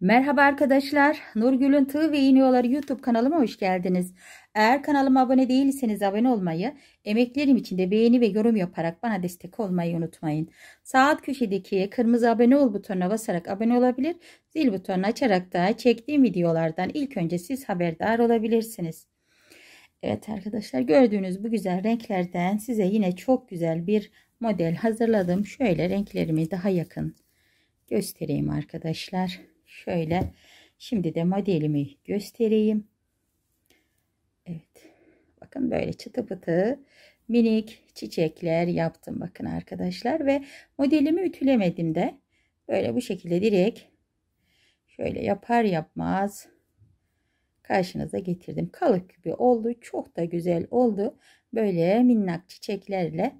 Merhaba arkadaşlar. Nurgül'ün Tığ ve İğniyoları YouTube kanalıma hoş geldiniz. Eğer kanalıma abone değilseniz abone olmayı, emeklerim için de beğeni ve yorum yaparak bana destek olmayı unutmayın. Sağ Saat köşedeki kırmızı abone ol butonuna basarak abone olabilir, zil butonunu açarak da çektiğim videolardan ilk önce siz haberdar olabilirsiniz. Evet arkadaşlar gördüğünüz bu güzel renklerden size yine çok güzel bir model hazırladım. Şöyle renklerimi daha yakın göstereyim arkadaşlar. Şöyle. Şimdi de modelimi göstereyim. Evet. Bakın böyle çıtı pıtı minik çiçekler yaptım. Bakın arkadaşlar ve modelimi ütülemedim de. Böyle bu şekilde direkt şöyle yapar yapmaz karşınıza getirdim. Kalık gibi oldu. Çok da güzel oldu. Böyle minnak çiçeklerle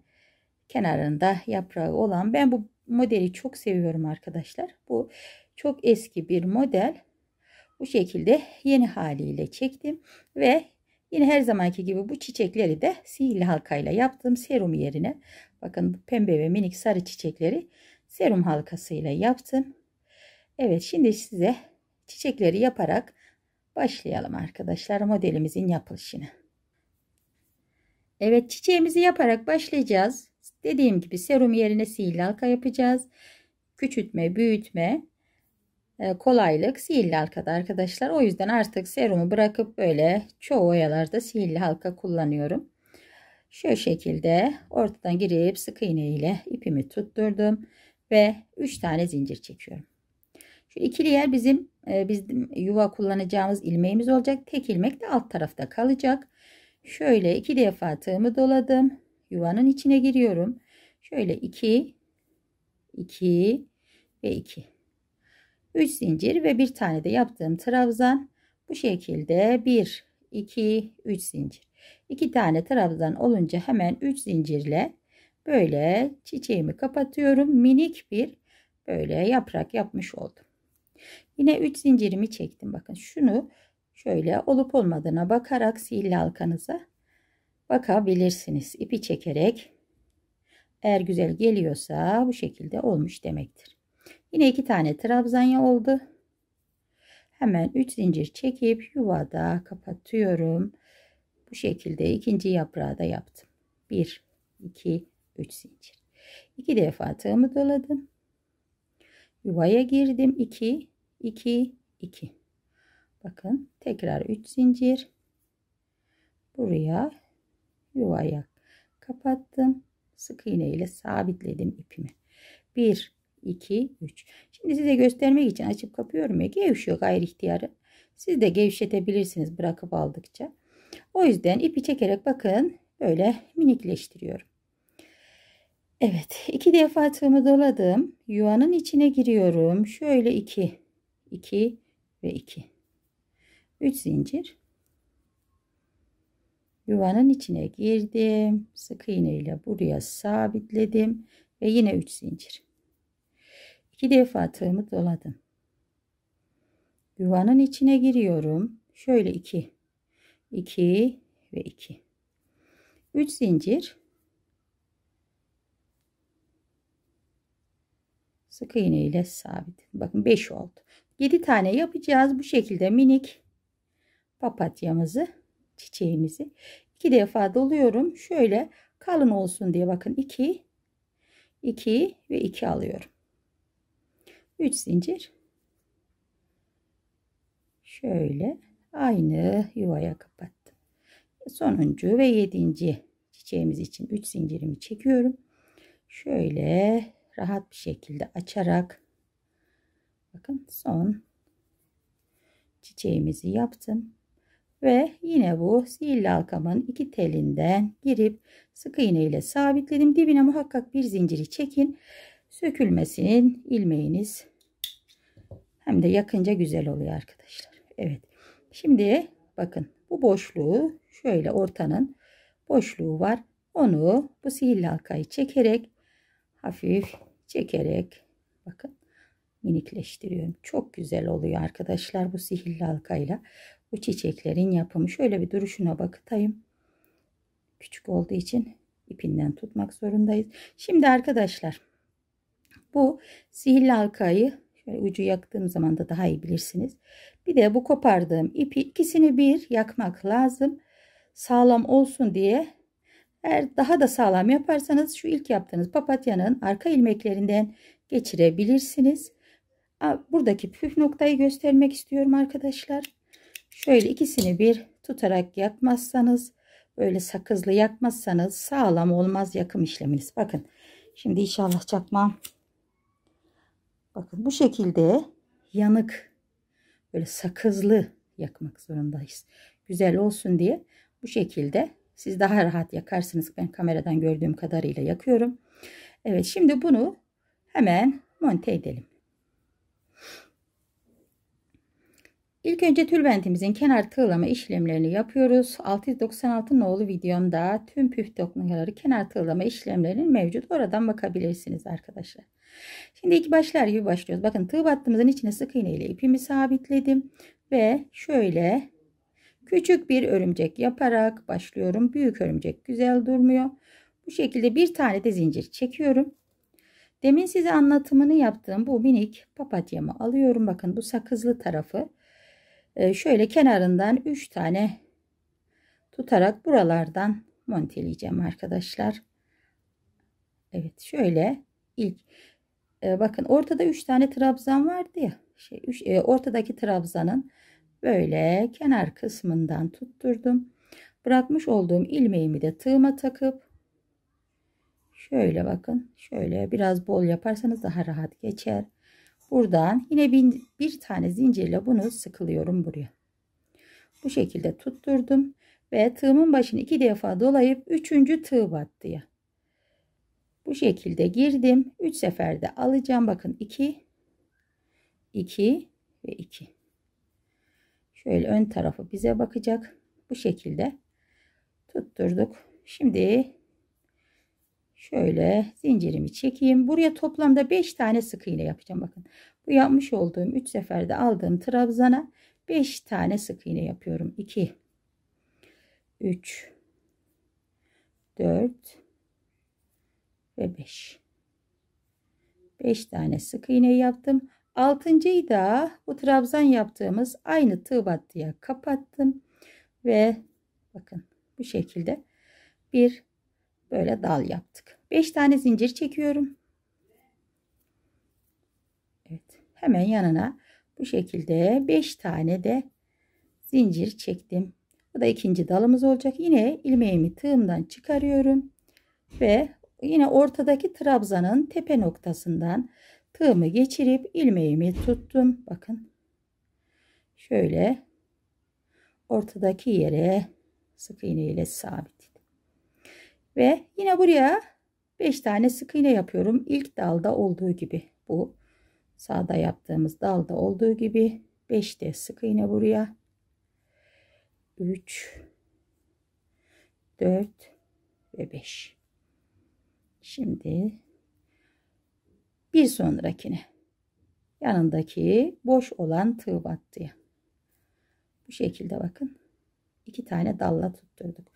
kenarında yaprağı olan ben bu modeli çok seviyorum arkadaşlar. Bu çok eski bir model. Bu şekilde yeni haliyle çektim ve yine her zamanki gibi bu çiçekleri de sihirli halkayla yaptım serum yerine bakın pembe ve minik sarı çiçekleri serum halkasıyla yaptım. Evet şimdi size çiçekleri yaparak başlayalım arkadaşlar modelimizin yapılışını. Evet çiçeğimizi yaparak başlayacağız. Dediğim gibi serum yerine sihirli halka yapacağız. Küçültme, büyütme ee, kolaylık sihirli halkada arkadaşlar. O yüzden artık serumu bırakıp böyle çoğu oyalarda sihirli halka kullanıyorum. Şu şekilde ortadan girip sık iğne ile ipimi tutturdum ve 3 tane zincir çekiyorum. Şu ikili yer bizim, e, bizim yuva kullanacağımız ilmeğimiz olacak. Tek ilmek de alt tarafta kalacak. Şöyle iki defa tığımı doladım. Yuvanın içine giriyorum. Şöyle 2 2 ve 2 3 zincir ve bir tane de yaptığım trabzan bu şekilde 1 2 3 zincir 2 tane trabzan olunca hemen 3 zincirle böyle çiçeğimi kapatıyorum minik bir böyle yaprak yapmış oldum yine 3 zincirimi çektim bakın şunu şöyle olup olmadığına bakarak sihirli halkanıza bakabilirsiniz ipi çekerek eğer güzel geliyorsa bu şekilde olmuş demektir Yine iki tane trabzanya oldu. Hemen 3 zincir çekip yuvada kapatıyorum. Bu şekilde ikinci yaprağı da yaptım. 1, 2, 3 zincir. 2 defa tığımı doladım. Yuvaya girdim. 2, 2, 2. Bakın tekrar 3 zincir. Buraya yuvaya kapattım. Sık iğne ile sabitledim ipimi. 1, 2, 3. Şimdi size göstermek için açıp kapıyorum ya gevşiyor gayri ihtiyarı. Siz de gevşetebilirsiniz bırakıp aldıkça. O yüzden ipi çekerek bakın böyle minikleştiriyorum. Evet iki defa tığımı doladım. Yuvanın içine giriyorum. Şöyle 2, 2 ve 2. 3 zincir. Yuvanın içine girdim. Sık iğne ile buraya sabitledim. Ve yine 3 zincir. İki defa tığımı doladım. Yuvanın içine giriyorum. Şöyle 2. 2 ve 2. 3 zincir. Sık iğne ile sabit. Bakın 5 oldu. 7 tane yapacağız. Bu şekilde minik papatyamızı, çiçeğimizi iki defa doluyorum. Şöyle kalın olsun diye bakın 2 2 ve 2 alıyorum. 3 zincir şöyle aynı yuvaya kapattım. Sonuncu ve yedinci çiçeğimiz için 3 zincirimi çekiyorum. Şöyle rahat bir şekilde açarak bakın son çiçeğimizi yaptım. Ve yine bu sihirli halkamın iki telinden girip sık iğne ile sabitledim. Dibine muhakkak bir zinciri çekin. Sökülmesinin ilmeğiniz hem de yakınca güzel oluyor arkadaşlar. Evet. Şimdi bakın bu boşluğu şöyle ortanın boşluğu var. Onu bu sihirli halkayı çekerek hafif çekerek bakın minikleştiriyorum. Çok güzel oluyor arkadaşlar bu sihirli halkayla. Bu çiçeklerin yapımı. Şöyle bir duruşuna bakıtayım. Küçük olduğu için ipinden tutmak zorundayız. Şimdi arkadaşlar bu sihirli halkayı Şöyle ucu yaktığım zaman da daha iyi bilirsiniz. Bir de bu kopardığım ipi ikisini bir yakmak lazım. Sağlam olsun diye. Eğer daha da sağlam yaparsanız şu ilk yaptığınız papatyanın arka ilmeklerinden geçirebilirsiniz. Buradaki püf noktayı göstermek istiyorum arkadaşlar. Şöyle ikisini bir tutarak yakmazsanız böyle sakızlı yakmazsanız sağlam olmaz yakım işleminiz. Bakın şimdi inşallah çakmağım Bakın bu şekilde yanık böyle sakızlı yakmak zorundayız. Güzel olsun diye bu şekilde siz daha rahat yakarsınız. Ben kameradan gördüğüm kadarıyla yakıyorum. Evet şimdi bunu hemen monte edelim. İlk önce tülbentimizin kenar tığlama işlemlerini yapıyoruz. 696 nolu videomda tüm püf noktaları kenar tığlama işlemlerinin mevcut. Oradan bakabilirsiniz arkadaşlar. Şimdi iki başlar gibi başlıyoruz. Bakın tığ battığımızın içine sık iğne ile ipimi sabitledim. Ve şöyle küçük bir örümcek yaparak başlıyorum. Büyük örümcek güzel durmuyor. Bu şekilde bir tane de zincir çekiyorum. Demin size anlatımını yaptığım bu minik papatyamı alıyorum. Bakın bu sakızlı tarafı. Ee, şöyle kenarından 3 tane tutarak buralardan monteleyeceğim arkadaşlar. Evet şöyle ilk e, bakın ortada 3 tane trabzan vardı ya. Şey, üç, e, ortadaki trabzanın böyle kenar kısmından tutturdum. Bırakmış olduğum ilmeğimi de tığıma takıp şöyle bakın şöyle biraz bol yaparsanız daha rahat geçer buradan yine bir, bir tane zincirle bunu sıkılıyorum buraya bu şekilde tutturdum ve tığımın başını iki defa dolayıp üçüncü tığ battıya bu şekilde girdim 3 seferde alacağım bakın 2 2 ve 2 şöyle ön tarafı bize bakacak bu şekilde tutturduk şimdi Şöyle zincirimi çekeyim. Buraya toplamda 5 tane sık iğne yapacağım. Bakın bu yapmış olduğum 3 seferde aldığım trabzana 5 tane sık iğne yapıyorum. 2 3 4 ve 5. 5 tane sık iğne yaptım. 6.'yı da bu trabzan yaptığımız aynı tığ battıya kapattım ve bakın bu şekilde bir böyle dal yaptık. 5 tane zincir çekiyorum. Evet. Hemen yanına bu şekilde 5 tane de zincir çektim. Bu da ikinci dalımız olacak. Yine ilmeğimi tığımdan çıkarıyorum ve yine ortadaki trabzanın tepe noktasından tığımı geçirip ilmeğimi tuttum. Bakın. Şöyle ortadaki yere sık iğne ile sabit ve yine buraya 5 tane sık iğne yapıyorum. İlk dalda olduğu gibi bu sağda yaptığımız dalda olduğu gibi 5 de sık iğne buraya 3 4 ve 5 şimdi bir sonrakine yanındaki boş olan tığ battıya bu şekilde bakın iki tane dalla tutturduk.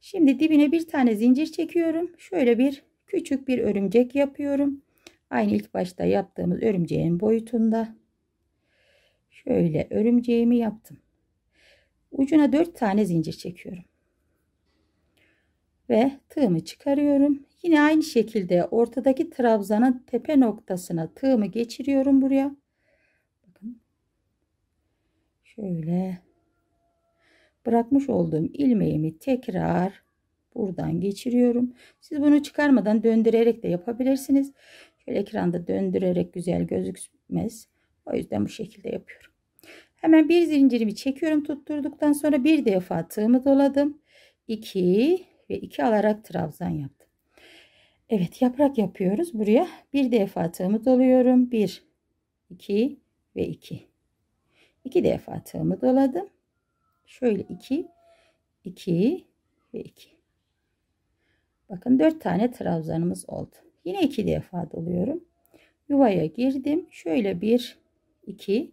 Şimdi dibine bir tane zincir çekiyorum. Şöyle bir küçük bir örümcek yapıyorum. Aynı ilk başta yaptığımız örümceğin boyutunda. Şöyle örümceğimi yaptım. Ucuna dört tane zincir çekiyorum. Ve tığımı çıkarıyorum. Yine aynı şekilde ortadaki trabzanın tepe noktasına tığımı geçiriyorum buraya. Bakın. Şöyle bırakmış olduğum ilmeğimi tekrar buradan geçiriyorum. Siz bunu çıkarmadan döndürerek de yapabilirsiniz. Şöyle ekranda döndürerek güzel gözükmez. O yüzden bu şekilde yapıyorum. Hemen bir zincirimi çekiyorum tutturduktan sonra bir defa tığımı doladım. 2 ve 2 alarak trabzan yaptım. Evet yaprak yapıyoruz. Buraya bir defa tığımı doluyorum. 1, 2 ve 2. 2 defa tığımı doladım. Şöyle 2, 2 ve 2. Bakın 4 tane trabzanımız oldu. Yine 2 defa doluyorum. Yuvaya girdim. Şöyle 1, 2,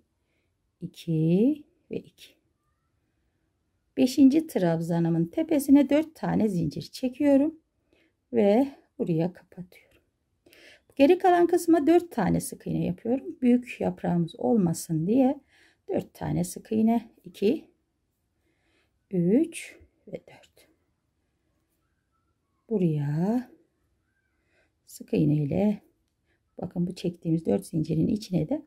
2 ve 2. 5. trabzanımın tepesine 4 tane zincir çekiyorum. Ve buraya kapatıyorum. Geri kalan kısma 4 tane sık iğne yapıyorum. Büyük yaprağımız olmasın diye 4 tane sık iğne 2 3 ve 4. Buraya sık iğne ile bakın bu çektiğimiz 4 zincirin içine de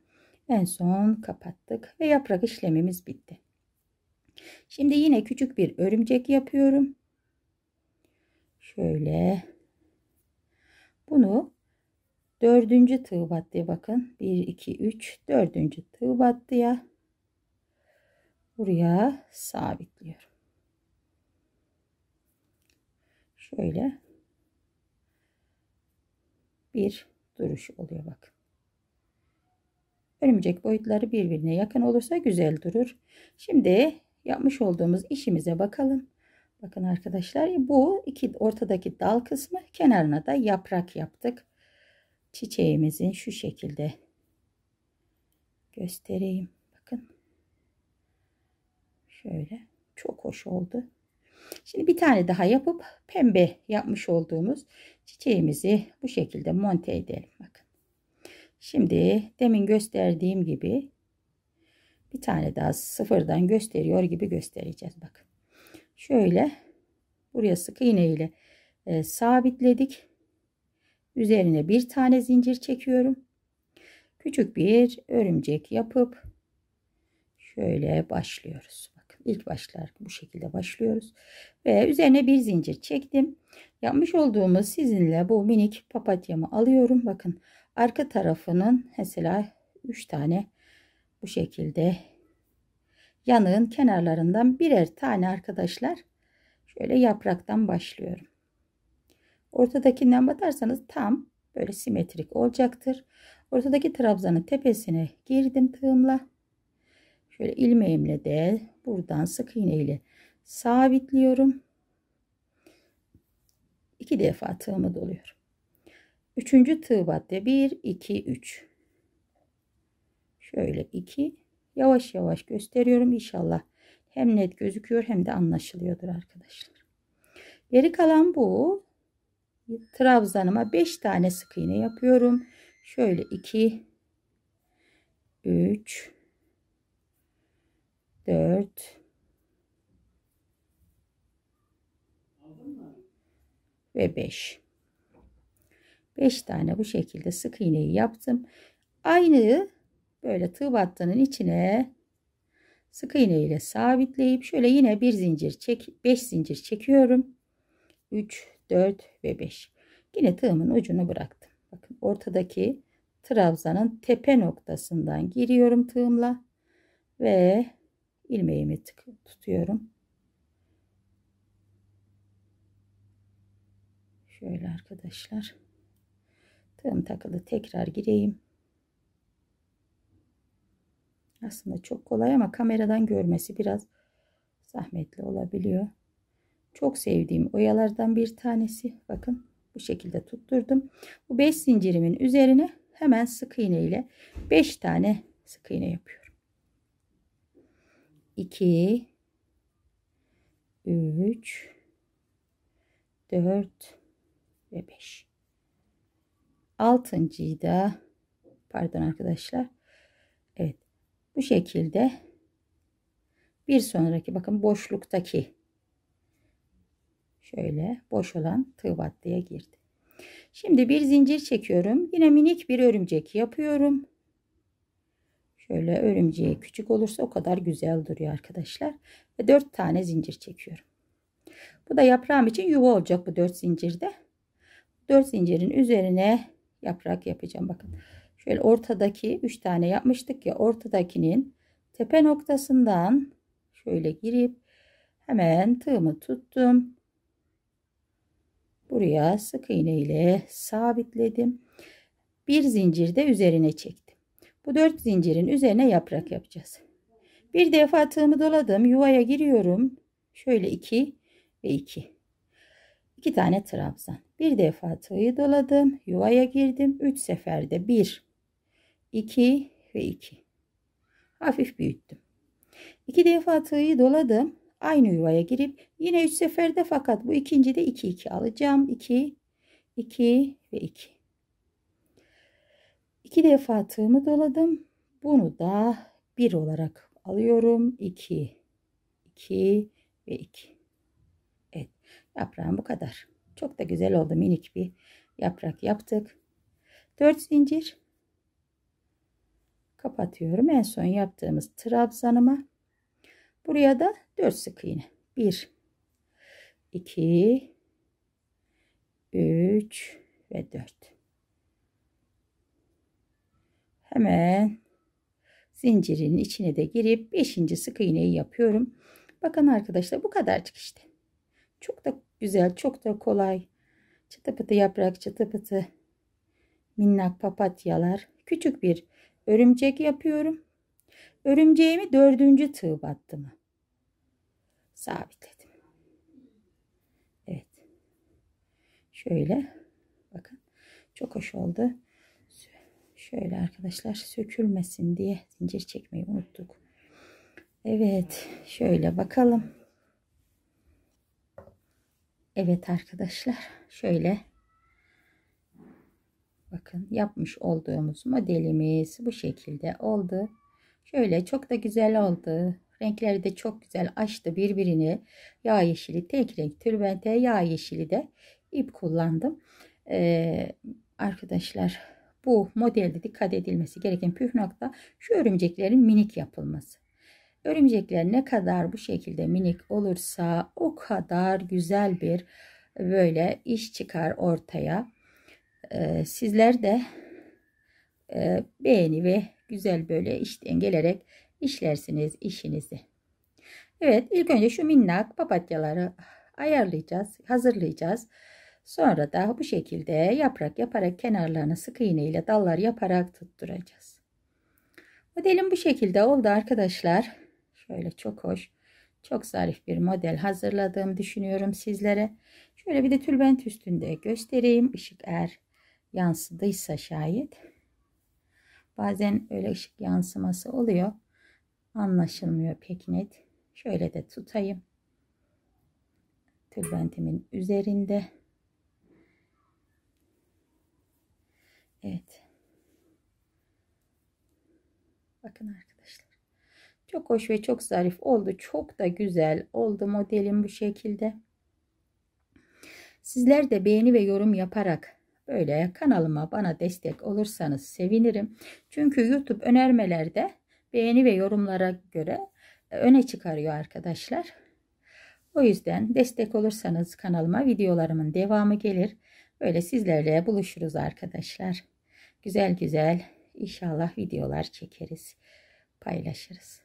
en son kapattık ve yaprak işlemimiz bitti. Şimdi yine küçük bir örümcek yapıyorum. Şöyle bunu dördüncü tığ battıya bakın. 1, 2, 3, dördüncü tığ battıya buraya sabitliyorum. şöyle bir duruş oluyor bak. Örümcek boyutları birbirine yakın olursa güzel durur. Şimdi yapmış olduğumuz işimize bakalım. Bakın arkadaşlar bu iki ortadaki dal kısmı kenarına da yaprak yaptık. Çiçeğimizin şu şekilde göstereyim. Bakın şöyle çok hoş oldu. Şimdi bir tane daha yapıp pembe yapmış olduğumuz çiçeğimizi bu şekilde monte edelim. Bakın. Şimdi demin gösterdiğim gibi bir tane daha sıfırdan gösteriyor gibi göstereceğiz. Bakın. Şöyle buraya sık iğne ile e, sabitledik. Üzerine bir tane zincir çekiyorum. Küçük bir örümcek yapıp şöyle başlıyoruz. İlk başlar bu şekilde başlıyoruz ve üzerine bir zincir çektim yapmış olduğumuz sizinle bu minik papatyamı alıyorum bakın arka tarafının mesela 3 tane bu şekilde yanığın kenarlarından birer tane arkadaşlar şöyle yapraktan başlıyorum ortadakinden batarsanız tam böyle simetrik olacaktır ortadaki trabzanın tepesine girdim tığımla Şöyle ilmeğimle de buradan sık iğne ile sabitliyorum. İki defa tığımı doluyorum. Üçüncü tığ battı. Bir, iki, üç. Şöyle iki. Yavaş yavaş gösteriyorum. İnşallah hem net gözüküyor hem de anlaşılıyordur arkadaşlar. Geri kalan bu. Trabzanıma 5 tane sık iğne yapıyorum. Şöyle 2 3 4 ve 5 5 tane bu şekilde sık iğneyi yaptım aynı böyle tığ battının içine sık iğne ile sabitleyip şöyle yine bir zincir çek 5 zincir çekiyorum 3 4 ve 5 yine tığımın ucunu bıraktım bakın ortadaki trabzanın tepe noktasından giriyorum tığımla ve ilmeğimi tık tutuyorum. Şöyle arkadaşlar. Tığım takılı tekrar gireyim. Aslında çok kolay ama kameradan görmesi biraz zahmetli olabiliyor. Çok sevdiğim oyalardan bir tanesi. Bakın bu şekilde tutturdum. Bu 5 zincirimin üzerine hemen sık iğne ile 5 tane sık iğne yapıyorum. 2 3 4 ve 5 altıncıyı da pardon arkadaşlar Evet bu şekilde bir sonraki bakın boşluktaki şöyle boş olan tığ battıya girdi. Şimdi bir zincir çekiyorum. Yine minik bir örümcek yapıyorum. Şöyle örümceği küçük olursa o kadar güzel duruyor arkadaşlar. Ve 4 tane zincir çekiyorum. Bu da yaprağım için yuva olacak bu 4 zincirde. 4 zincirin üzerine yaprak yapacağım. Bakın şöyle ortadaki 3 tane yapmıştık ya ortadakinin tepe noktasından şöyle girip hemen tığımı tuttum. Buraya sık iğne ile sabitledim. Bir zincirde üzerine çektim. Bu dört zincirin üzerine yaprak yapacağız. Bir defa tığımı doladım. Yuvaya giriyorum. Şöyle iki ve iki. İki tane trabzan. Bir defa tığı doladım. Yuvaya girdim. Üç seferde bir, iki ve iki. Hafif büyüttüm. İki defa tığı doladım. Aynı yuvaya girip yine üç seferde fakat bu ikinci de iki iki alacağım. İki, iki ve iki. 2 defa tığımı doladım. Bunu da 1 olarak alıyorum. 2 2 ve 2. Evet. Yaprağım bu kadar. Çok da güzel oldu. Minik bir yaprak yaptık. 4 zincir kapatıyorum. En son yaptığımız trabzanıma buraya da 4 sık iğne. 1 2 3 ve 4 Hemen zincirin içine de girip 5. sık iğneyi yapıyorum. Bakın arkadaşlar bu kadar işte. Çok da güzel, çok da kolay. Çıtı pıtı yaprak, çıtı pıtı minnak papatyalar. Küçük bir örümcek yapıyorum. Örümceğimi dördüncü tığ battım. sabitledim. Evet. Şöyle bakın çok hoş oldu. Şöyle arkadaşlar sökülmesin diye zincir çekmeyi unuttuk. Evet şöyle bakalım. Evet arkadaşlar şöyle bakın yapmış olduğumuz modelimiz bu şekilde oldu. Şöyle çok da güzel oldu. Renkleri de çok güzel açtı birbirini. Yağ yeşili tek renk tülbente yağ yeşili de ip kullandım. Ee, arkadaşlar bu modelde dikkat edilmesi gereken püf nokta şu örümceklerin minik yapılması. Örümcekler ne kadar bu şekilde minik olursa o kadar güzel bir böyle iş çıkar ortaya. Ee, sizler de e, beğeni ve güzel böyle işten gelerek işlersiniz işinizi. Evet ilk önce şu minnak papatyaları ayarlayacağız, hazırlayacağız. Sonra da bu şekilde yaprak yaparak kenarlarını sık iğne ile dallar yaparak tutturacağız. Modelim bu şekilde oldu arkadaşlar. Şöyle çok hoş, çok zarif bir model hazırladığımı düşünüyorum sizlere. Şöyle bir de tülbent üstünde göstereyim. Işık eğer yansıdıysa şayet. Bazen öyle ışık yansıması oluyor. Anlaşılmıyor pek net. Şöyle de tutayım. Tülbentimin üzerinde. Evet. Bakın arkadaşlar. Çok hoş ve çok zarif oldu. Çok da güzel oldu modelim bu şekilde. Sizler de beğeni ve yorum yaparak böyle kanalıma bana destek olursanız sevinirim. Çünkü YouTube önermelerde beğeni ve yorumlara göre öne çıkarıyor arkadaşlar. O yüzden destek olursanız kanalıma videolarımın devamı gelir. Böyle sizlerle buluşuruz arkadaşlar. Güzel güzel inşallah videolar çekeriz. Paylaşırız.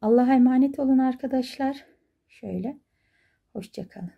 Allah'a emanet olun arkadaşlar. Şöyle. Hoşçakalın.